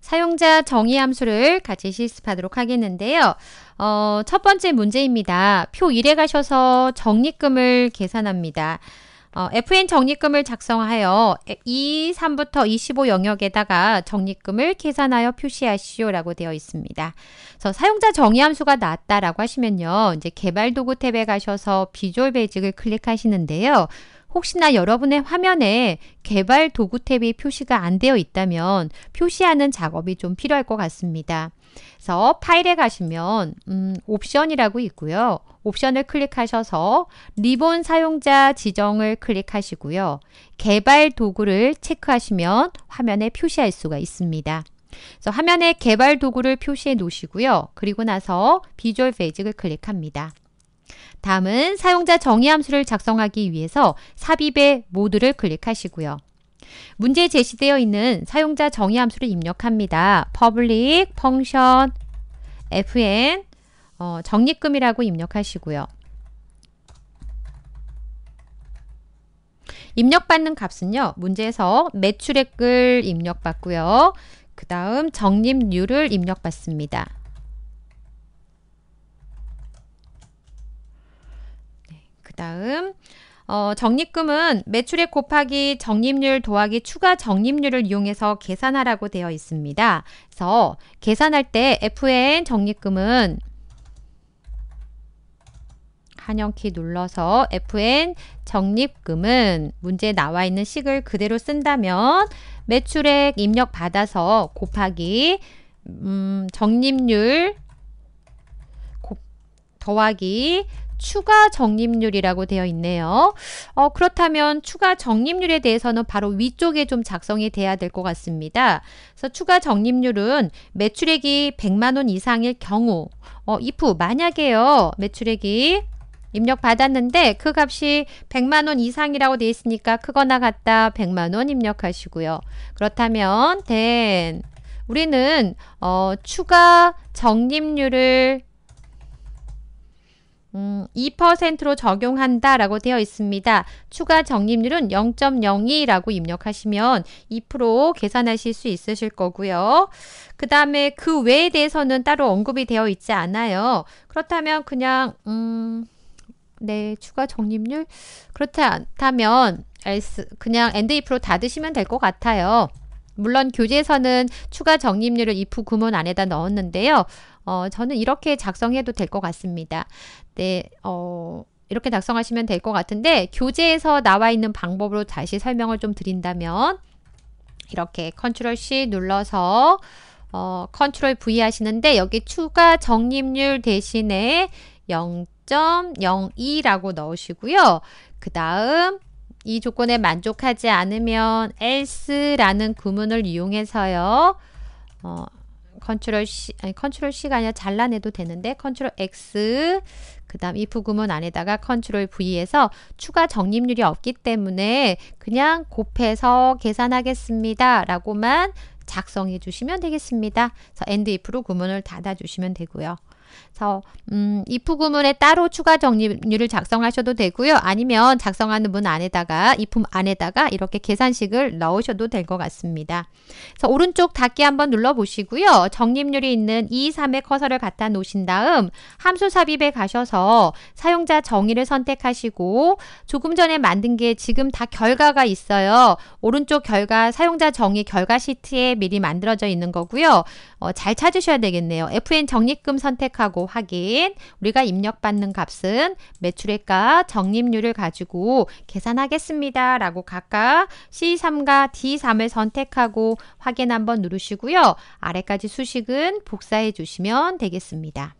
사용자 정의 함수를 같이 실습하도록 하겠는데요. 어, 첫 번째 문제입니다. 표 1에 가셔서 적립금을 계산합니다. 어, FN 적립금을 작성하여 2, 3부터 25 영역에다가 적립금을 계산하여 표시하시오라고 되어 있습니다. 그래서 사용자 정의 함수가 나왔다라고 하시면요. 이제 개발 도구 탭에 가셔서 비주얼 베직을 클릭하시는데요. 혹시나 여러분의 화면에 개발 도구 탭이 표시가 안 되어 있다면 표시하는 작업이 좀 필요할 것 같습니다. 그래서 파일에 가시면 음, 옵션이라고 있고요. 옵션을 클릭하셔서 리본 사용자 지정을 클릭하시고요. 개발 도구를 체크하시면 화면에 표시할 수가 있습니다. 화면에 개발 도구를 표시해 놓으시고요. 그리고 나서 비주얼 베이직을 클릭합니다. 다음은 사용자 정의 함수를 작성하기 위해서 삽입의 모두를 클릭하시고요. 문제에 제시되어 있는 사용자 정의 함수를 입력합니다. public function fn 어, 적립금이라고 입력하시고요. 입력받는 값은요. 문제에서 매출액을 입력받고요. 그 다음 적립률을 입력받습니다. 다음 어, 적립금은 매출액 곱하기 적립률 더하기 추가 적립률을 이용해서 계산하라고 되어 있습니다. 그래서 계산할 때 FN 적립금은 한영키 눌러서 FN 적립금은 문제에 나와 있는 식을 그대로 쓴다면 매출액 입력 받아서 곱하기 음, 적립률 더하기 추가 적립률이라고 되어 있네요. 어, 그렇다면 추가 적립률에 대해서는 바로 위쪽에 좀 작성이 돼야 될 것 같습니다. 그래서 추가 적립률은 매출액이 100만 원 이상일 경우 어, if 만약에요. 매출액이 입력 받았는데 그 값이 100만원 이상이라고 되어 있으니까 크거나 같다 100만원 입력하시고요. 그렇다면 then 우리는 어, 추가 적립률을 음, 2%로 적용한다 라고 되어 있습니다. 추가 적립률은 0.02라고 입력하시면 2% 계산하실 수 있으실 거고요. 그 다음에 그 외에 대해서는 따로 언급이 되어 있지 않아요. 그렇다면 그냥 음, 네, 추가 적립률 그렇다면 그냥 엔드 2%다 드시면 될 것 같아요. 물론 교재에서는 추가 적립률을 if 구문 안에다 넣었는데요. 어, 저는 이렇게 작성해도 될 것 같습니다. 네, 어, 이렇게 작성하시면 될 것 같은데 교재에서 나와 있는 방법으로 다시 설명을 좀 드린다면 이렇게 컨트롤 C 눌러서 어, 컨트롤 V 하시는데 여기 추가 적립률 대신에 0.02라고 넣으시고요. 그 다음 이 조건에 만족하지 않으면 else라는 구문을 이용해서요. 어, 컨트롤 C, 아니 컨트롤 C가 아니라 잘라내도 되는데 컨트롤 X 그 다음 if 구문 안에다가 컨트롤 V에서 추가 적립률이 없기 때문에 그냥 곱해서 계산하겠습니다 라고만 작성해 주시면 되겠습니다. 그래서 end if로 구문을 닫아 주시면 되고요. 그래서 음, if 구문에 따로 추가 정리율을 작성하셔도 되고요. 아니면 작성하는 문 안에다가 이품 안에다가 이렇게 계산식을 넣으셔도 될 것 같습니다. 그래서 오른쪽 닫기 한번 눌러보시고요. 정립률이 있는 2, 3의 커서를 갖다 놓으신 다음 함수 삽입에 가셔서 사용자 정의를 선택하시고 조금 전에 만든 게 지금 다 결과가 있어요. 오른쪽 결과 사용자 정의 결과 시트에 미리 만들어져 있는 거고요. 어, 잘 찾으셔야 되겠네요. FN 적립금 선택하고 확인. 우리가 입력받는 값은 매출액과 적립률을 가지고 계산하겠습니다. 라고 각각 C3과 D3을 선택하고 확인 한번 누르시고요. 아래까지 수식은 복사해 주시면 되겠습니다.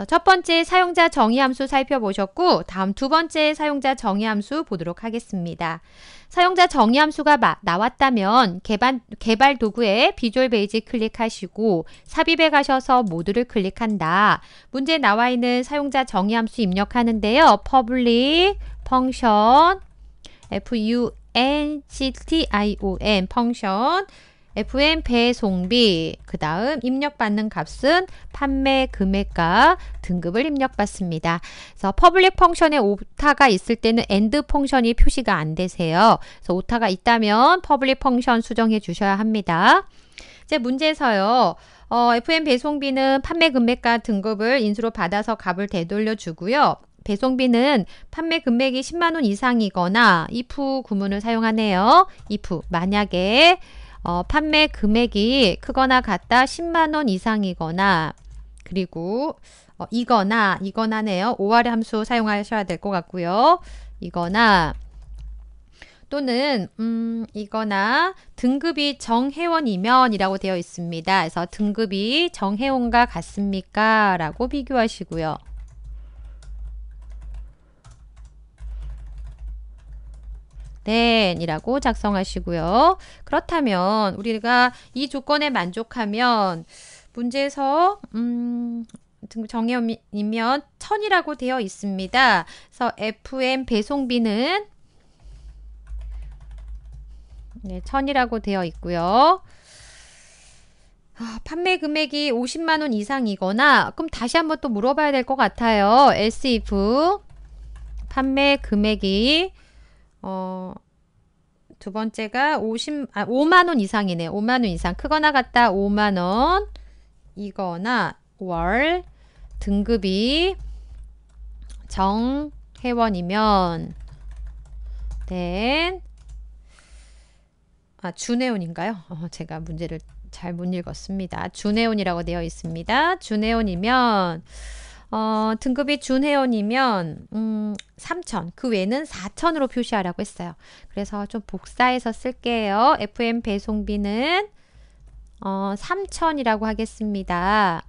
어, 첫 번째 사용자 정의 함수 살펴보셨고 다음 두 번째 사용자 정의 함수 보도록 하겠습니다. 사용자 정의 함수가 나왔다면 개발, 개발 도구에 비주얼 베이직 클릭하시고 삽입에 가셔서 모드를 클릭한다. 문제 나와 있는 사용자 정의 함수 입력하는데요. public function function function FM 배송비, 그 다음 입력받는 값은 판매 금액과 등급을 입력받습니다. 그래서 퍼블릭 펑션에 오타가 있을 때는 엔드 펑션이 표시가 안 되세요. 그래서 오타가 있다면 퍼블릭 펑션 수정해 주셔야 합니다. 이제 문제에서요. 어, FM 배송비는 판매 금액과 등급을 인수로 받아서 값을 되돌려 주고요. 배송비는 판매 금액이 10만 원 이상이거나 if 구문을 사용하네요. if 만약에 어, 판매 금액이 크거나 같다 10만원 이상이거나 그리고 어, 이거나 이거나네요. 5할의 함수 사용하셔야 될 것 같고요. 이거나 또는 음, 이거나 등급이 정회원이면 이라고 되어 있습니다. 그래서 등급이 정회원과 같습니까? 라고 비교하시고요. than이라고 작성하시고요. 그렇다면 우리가 이 조건에 만족하면 문제에서 음, 정해이면 천이라고 되어 있습니다. 그래서 FM 배송비는 네, 천이라고 되어 있고요. 아, 판매 금액이 50만 원 이상이거나 그럼 다시 한번 또 물어봐야 될 것 같아요. S if 판매 금액이 어, 두 번째가 50, 아, 5만원 이상이네. 5만원 이상. 크거나 같다 5만원. 이거나 월 등급이 정회원이면 된 아, 준회원인가요? 어, 제가 문제를 잘 못 읽었습니다. 준회원이라고 되어 있습니다. 준회원이면 어, 등급이 준회원이면 음, 3천, 그 외는 에 4천으로 표시하라고 했어요. 그래서 좀 복사해서 쓸게요. FM 배송비는 어, 3천이라고 하겠습니다.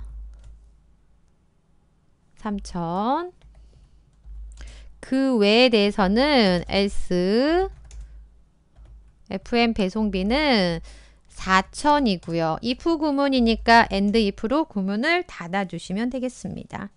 3천. 그 외에 대해서는 S FM 배송비는 4천이고요. if 구문이니까 and if로 구문을 닫아주시면 되겠습니다.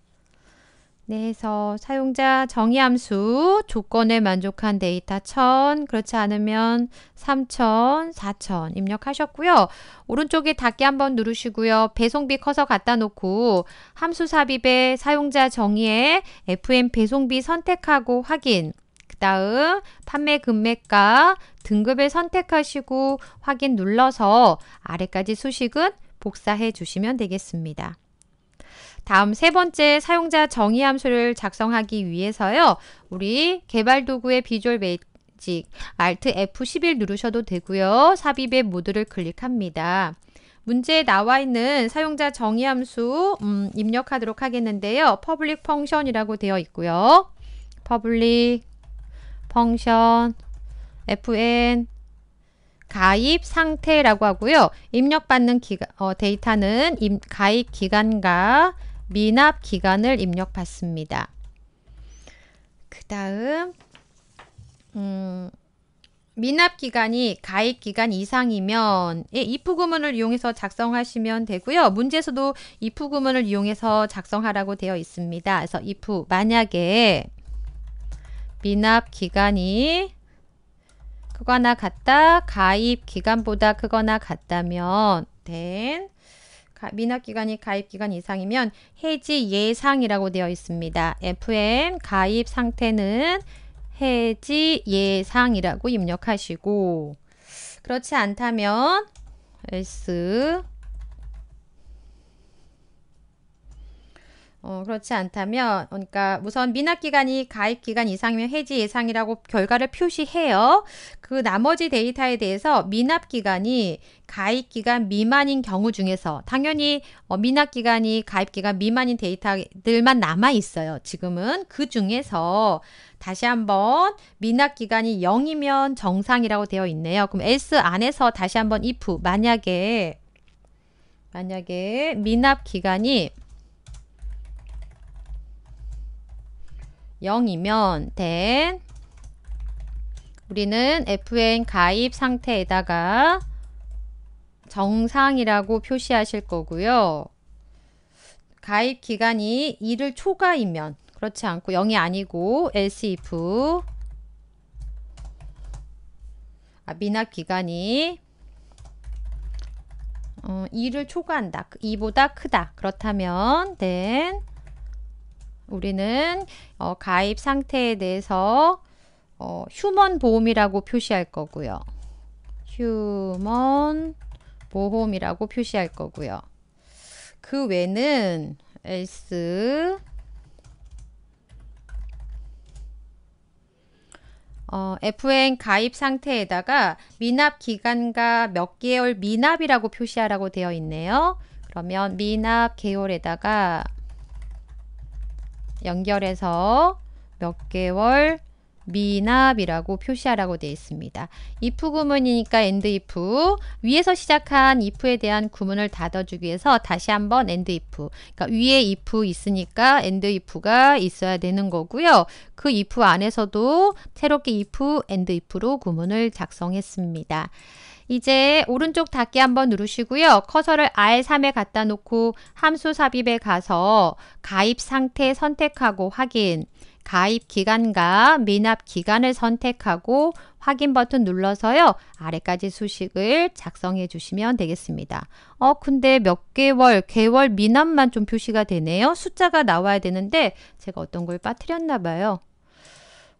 내에서 사용자 정의 함수 조건에 만족한 데이터 1000, 그렇지 않으면 3000, 4000 입력하셨고요. 오른쪽에 닫기 한번 누르시고요. 배송비 커서 갖다 놓고 함수 삽입에 사용자 정의에 FM 배송비 선택하고 확인. 그 다음 판매 금액과 등급을 선택하시고 확인 눌러서 아래까지 수식은 복사해 주시면 되겠습니다. 다음 세 번째 사용자 정의 함수를 작성하기 위해서요. 우리 개발 도구의 비주얼 매직 Alt F11 누르셔도 되고요. 삽입의 모드를 클릭합니다. 문제에 나와 있는 사용자 정의 함수 음, 입력하도록 하겠는데요. public function이라고 되어 있고요. public function fn 가입 상태라고 하고요. 입력받는 기가, 어, 데이터는 입, 가입 기간과 미납 기간을 입력받습니다. 그 다음 음, 미납 기간이 가입 기간 이상이면 예, 이프 구문을 이용해서 작성하시면 되고요. 문제에서도 이프 구문을 이용해서 작성하라고 되어 있습니다. 그래서 이프 만약에 미납 기간이 크거나 같다 가입 기간보다 크거나 같다면 된 미납 기간이 가입 기간 이상이면 해지 예상이라고 되어 있습니다. FM 가입 상태는 해지 예상이라고 입력하시고 그렇지 않다면 else 어, 그렇지 않다면, 그러니까 우선 미납 기간이 가입 기간 이상이면 해지 예상이라고 결과를 표시해요. 그 나머지 데이터에 대해서 미납 기간이 가입 기간 미만인 경우 중에서 당연히 어, 미납 기간이 가입 기간 미만인 데이터들만 남아 있어요. 지금은 그 중에서 다시 한번 미납 기간이 0이면 정상이라고 되어 있네요. 그럼 e l s 안에서 다시 한번 if 만약에 만약에 미납 기간이 0이면 then 우리는 fn 가입 상태에다가 정상이라고 표시하실 거고요. 가입 기간이 2를 초과이면 그렇지 않고 0이 아니고 else if 아, 미납 기간이 어, 2를 초과한다. 2보다 그 크다. 그렇다면 then 우리는 어, 가입 상태에 대해서 어, 휴먼 보험이라고 표시할 거고요. 휴먼 보험이라고 표시할 거고요. 그 외는 else 어, FN 가입 상태에다가 미납 기간과 몇 개월 미납이라고 표시하라고 되어 있네요. 그러면 미납 개월에다가 연결해서 몇 개월 미납이라고 표시하라고 되어 있습니다. if 구문이니까 and if 위에서 시작한 if에 대한 구문을 닫아주기 위해서 다시 한번 and if 그러니까 위에 if 있으니까 and if가 있어야 되는 거고요. 그 if 안에서도 새롭게 if and if로 구문을 작성했습니다. 이제 오른쪽 닫기 한번 누르시고요. 커서를 R3에 갖다 놓고 함수 삽입에 가서 가입 상태 선택하고 확인, 가입 기간과 미납 기간을 선택하고 확인 버튼 눌러서요. 아래까지 수식을 작성해 주시면 되겠습니다. 어 근데 몇 개월, 개월 미납만 좀 표시가 되네요. 숫자가 나와야 되는데 제가 어떤 걸 빠뜨렸나 봐요.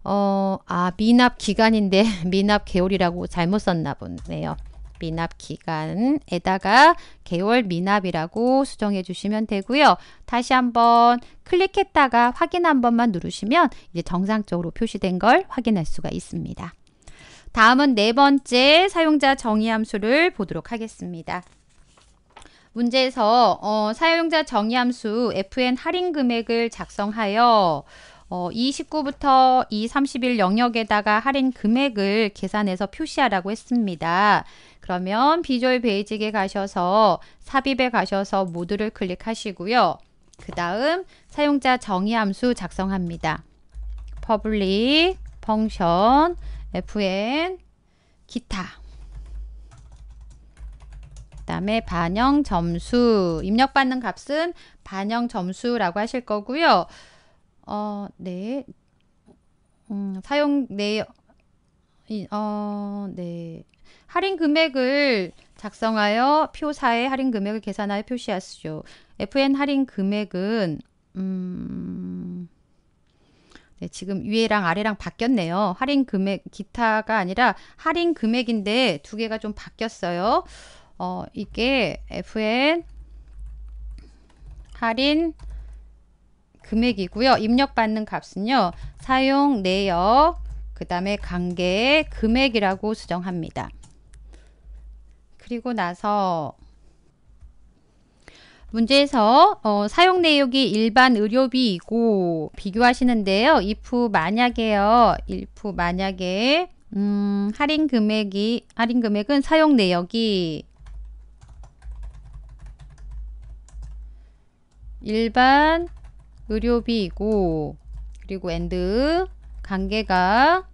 어, 아, 미납 기간인데 미납 개월이라고 잘못 썼나 보네요. 미납 기간에다가 개월 미납이라고 수정해 주시면 되고요. 다시 한번 클릭했다가 확인 한 번만 누르시면 이제 정상적으로 표시된 걸 확인할 수가 있습니다. 다음은 네 번째 사용자 정의 함수를 보도록 하겠습니다. 문제에서 어, 사용자 정의 함수 FN 할인 금액을 작성하여 어, 2 9부터231 영역에다가 할인 금액을 계산해서 표시하라고 했습니다. 그러면 비주얼 베이직에 가셔서 삽입에 가셔서 모두를 클릭하시고요. 그 다음 사용자 정의 함수 작성합니다. public, function, fn, 기타 그 다음에 반영 점수 입력받는 값은 반영 점수라고 하실 거고요. 어, 네. 음, 사용 네. 이, 어, 네. 할인 금액을 작성하여 표사에 할인 금액을 계산하여 표시하시오. FN 할인 금액은 음 네, 지금 위에랑 아래랑 바뀌었네요. 할인 금액 기타가 아니라 할인 금액인데 두 개가 좀 바뀌었어요. 어, 이게 FN 할인 금액이고요. 입력받는 값은요. 사용 내역, 그 다음에 관계 금액이라고 수정합니다. 그리고 나서 문제에서 어, 사용 내역이 일반 의료비이고 비교하시는데요. if 만약에요. if 만약에 음, 할인 금액이 할인 금액은 사용 내역이 일반 의료비이고 그리고 앤드 관계가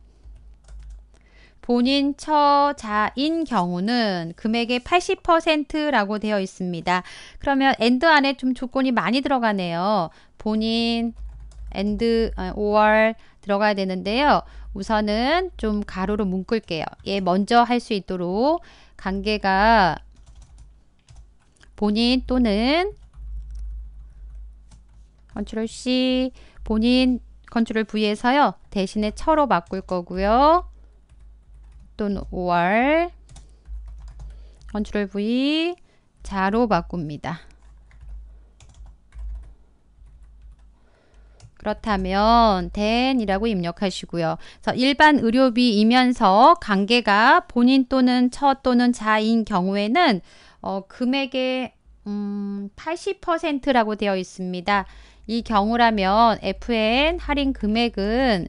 본인 처자인 경우는 금액의 80%라고 되어 있습니다. 그러면 앤드 안에 좀 조건이 많이 들어가네요. 본인 앤드 어, or 들어가야 되는데요. 우선은 좀 가로로 묶을게요. 얘 예, 먼저 할 수 있도록 관계가 본인 또는 컨트롤 C 본인 컨트롤 V에서요. 대신에 처로 바꿀 거고요. 또는 OR 컨트롤 V 자로 바꿉니다. 그렇다면 t e n 이라고 입력하시고요. 그래서 일반 의료비이면서 관계가 본인 또는 처 또는 자인 경우에는 어, 금액의 음, 80%라고 되어 있습니다. 이 경우라면 FN 할인 금액은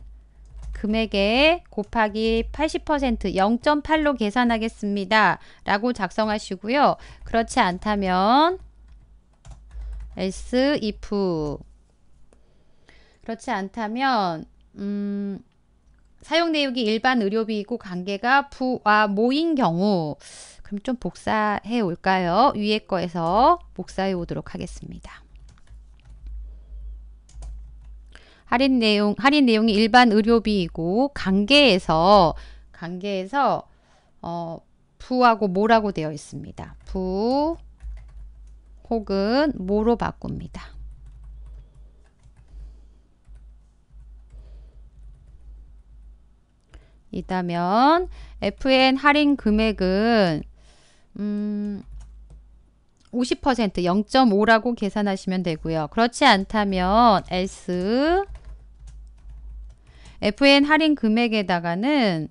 금액에 곱하기 80% 0.8로 계산하겠습니다. 라고 작성하시고요. 그렇지 않다면 else if 그렇지 않다면 음, 사용 내역이 일반 의료비이고 관계가 부와 모인 경우 그럼 좀 복사해 올까요? 위에 거에서 복사해 오도록 하겠습니다. 할인 내용, 할인 내용이 일반 의료비이고 관계에서 관계에서 어, 부하고 모라고 되어 있습니다. 부 혹은 모로 바꿉니다. 이다면 FN 할인 금액은 음, 50% 0.5라고 계산하시면 되고요. 그렇지 않다면 S FN 할인 금액에다가는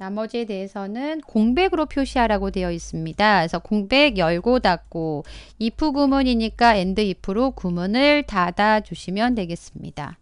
나머지에 대해서는 공백으로 표시하라고 되어 있습니다. 그래서 공백 열고 닫고 if 구문이니까 and if로 구문을 닫아 주시면 되겠습니다.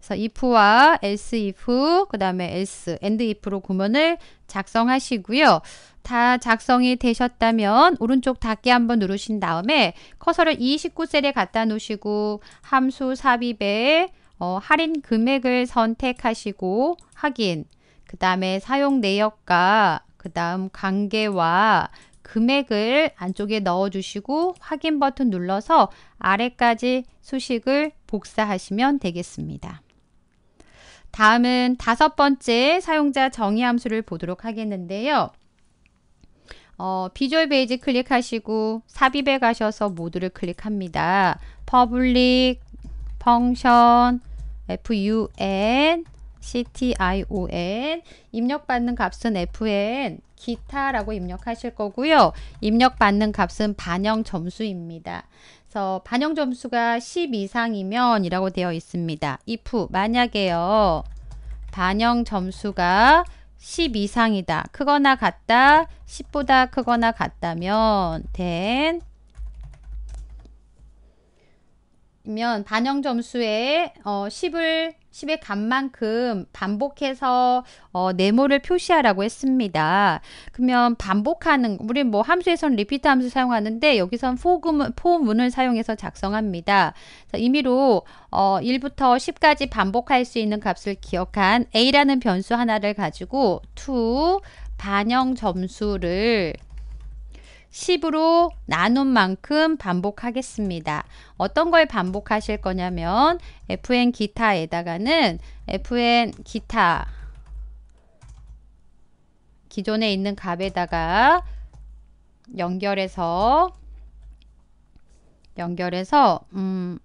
그래서 if와 else if 그 다음에 else and if로 구문을 작성하시고요. 다 작성이 되셨다면 오른쪽 닫기 한번 누르신 다음에 커서를 2 19셀에 갖다 놓으시고 함수 삽입에 어, 할인 금액을 선택하시고 확인 그 다음에 사용 내역과 그 다음 관계와 금액을 안쪽에 넣어주시고 확인 버튼 눌러서 아래까지 수식을 복사하시면 되겠습니다. 다음은 다섯 번째 사용자 정의 함수를 보도록 하겠는데요. 어, 비주얼 베이지 클릭하시고 삽입에 가셔서 모두를 클릭합니다. 퍼블릭 펑션 fun CTION 입력받는 값은 FN 기타라고 입력하실 거고요. 입력받는 값은 반영 점수입니다. 그래서 반영 점수가 10 이상이면 이라고 되어 있습니다. if 만약에요. 반영 점수가 10 이상이다. 크거나 같다. 10보다 크거나 같다면 then 면 반영 점수에 어, 10을 10의 값만큼 반복해서 어, 네모를 표시하라고 했습니다. 그러면 반복하는 우리 뭐 함수에서는 리피트 함수 사용하는데 여기선 포금, 포문을 사용해서 작성합니다. 임의로 어, 1부터 10까지 반복할 수 있는 값을 기억한 a라는 변수 하나를 가지고 to 반영 점수를 10으로 나눈 만큼 반복하겠습니다. 어떤 걸 반복하실 거냐면 fn 기타에다가는 fn 기타 기존에 있는 값에다가 연결해서 연결해서 음,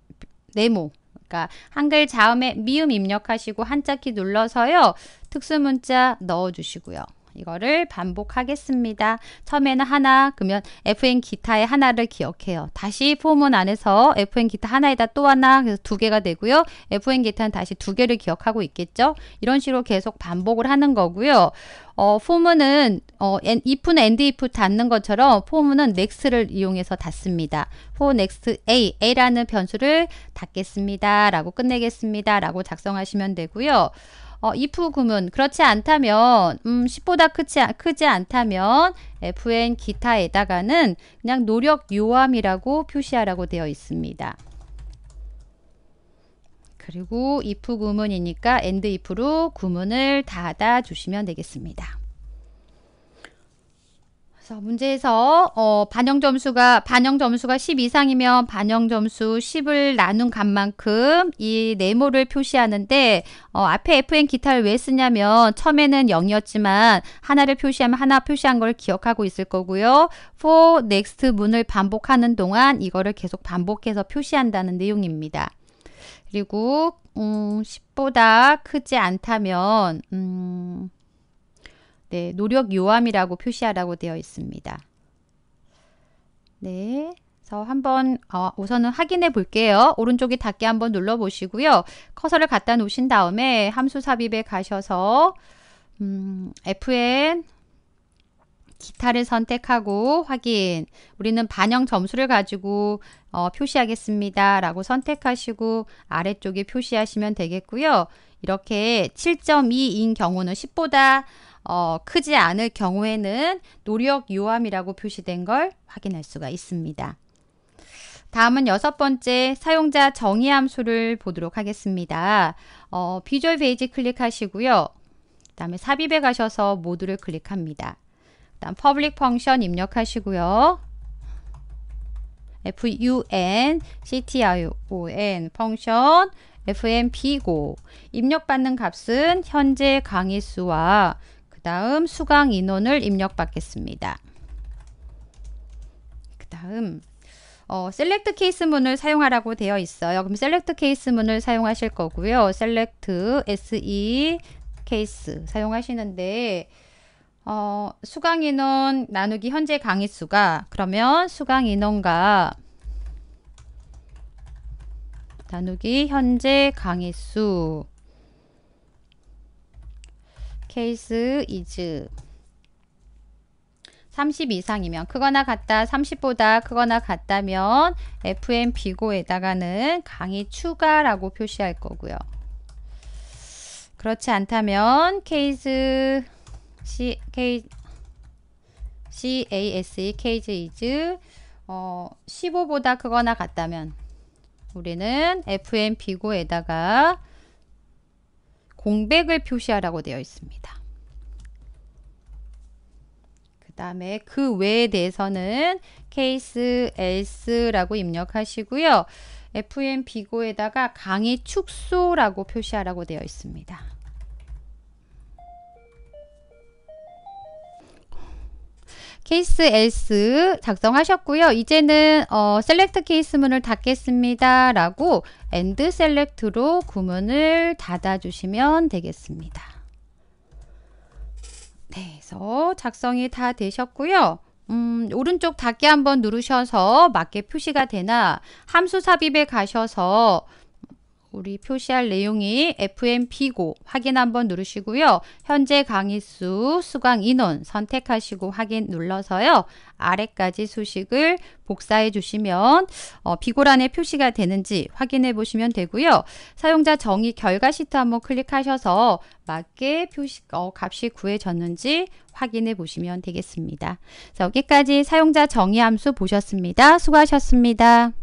네모 그러니까 한글 자음에 미음 입력하시고 한자 키 눌러서요. 특수 문자 넣어 주시고요. 이거를 반복하겠습니다. 처음에는 하나, 그러면 FN 기타의 하나를 기억해요. 다시 포문 안에서 FN 기타 하나에다 또 하나, 그래서 두 개가 되고요. FN 기타는 다시 두 개를 기억하고 있겠죠. 이런 식으로 계속 반복을 하는 거고요. 어, 포문은 어, if는 and if 닫는 것처럼 포문은 next를 이용해서 닫습니다. for next a, a라는 변수를 닫겠습니다. 라고 끝내겠습니다. 라고 작성하시면 되고요. 어, if 구문 그렇지 않다면 음, 10보다 크지, 크지 않다면 fn 기타에다가는 그냥 노력 요함이라고 표시하라고 되어 있습니다. 그리고 if 구문이니까 and if로 구문을 닫아 주시면 되겠습니다. 그래서 문제에서 어, 반영 점수가 반영 점수가 10 이상이면 반영 점수 10을 나눈 값만큼 이 네모를 표시하는데 어, 앞에 fn 기타를 왜 쓰냐면 처음에는 0이었지만 하나를 표시하면 하나 표시한 걸 기억하고 있을 거고요. for next 문을 반복하는 동안 이거를 계속 반복해서 표시한다는 내용입니다. 그리고 음, 10보다 크지 않다면 음, 네, 노력 요함이라고 표시하라고 되어 있습니다. 네. 그래서 한번 어, 우선은 확인해 볼게요. 오른쪽에 닫기 한번 눌러 보시고요. 커서를 갖다 놓으신 다음에 함수 삽입에 가셔서 음, FN 기타를 선택하고 확인 우리는 반영 점수를 가지고 어, 표시하겠습니다 라고 선택하시고 아래쪽에 표시하시면 되겠고요 이렇게 7.2인 경우는 10보다 어, 크지 않을 경우에는 노력 요함이라고 표시된 걸 확인할 수가 있습니다. 다음은 여섯 번째 사용자 정의 함수를 보도록 하겠습니다. 어, 비주얼 베이지 클릭하시고요. 그 다음에 삽입에 가셔서 모두를 클릭합니다. 그 다음 퍼블릭 펑션 입력하시고요. fun, ction, 펑션, fmp고 입력받는 값은 현재 강의수와 다음 수강 인원을 입력받겠습니다. 그 다음 어, 셀렉트 케이스문을 사용하라고 되어 있어요. 그럼 셀렉트 케이스문을 사용하실 거고요. 셀렉트 SE 케이스 사용하시는데 어, 수강 인원 나누기 현재 강의 수가 그러면 수강 인원과 나누기 현재 강의 수 케이스 이즈 30 이상이면 크거나 같다 30보다 크거나 같다면 FM 비고에다가는 강의 추가라고 표시할 거고요. 그렇지 않다면 케이스 C, K, CASE 케이즈 이즈 e, 어, 15보다 크거나 같다면 우리는 FM 비고에다가 공백을 표시하라고 되어 있습니다. 그 다음에 그 외에 대해서는 케이스 else라고 입력하시고요. FM비고에다가 강의 축소라고 표시하라고 되어 있습니다. 케이스 S 작성하셨고요. 이제는 어, 셀렉트 케이스문을 닫겠습니다. 라고 엔드 셀렉트로 구문을 닫아주시면 되겠습니다. 네, 그래서 작성이 다 되셨고요. 음, 오른쪽 닫기 한번 누르셔서 맞게 표시가 되나 함수 삽입에 가셔서 우리 표시할 내용이 FMP고 확인 한번 누르시고요. 현재 강의 수, 수강 인원 선택하시고 확인 눌러서요. 아래까지 수식을 복사해 주시면 어, 비고란에 표시가 되는지 확인해 보시면 되고요. 사용자 정의 결과 시트 한번 클릭하셔서 맞게 표시 어, 값이 구해졌는지 확인해 보시면 되겠습니다. 자, 여기까지 사용자 정의 함수 보셨습니다. 수고하셨습니다.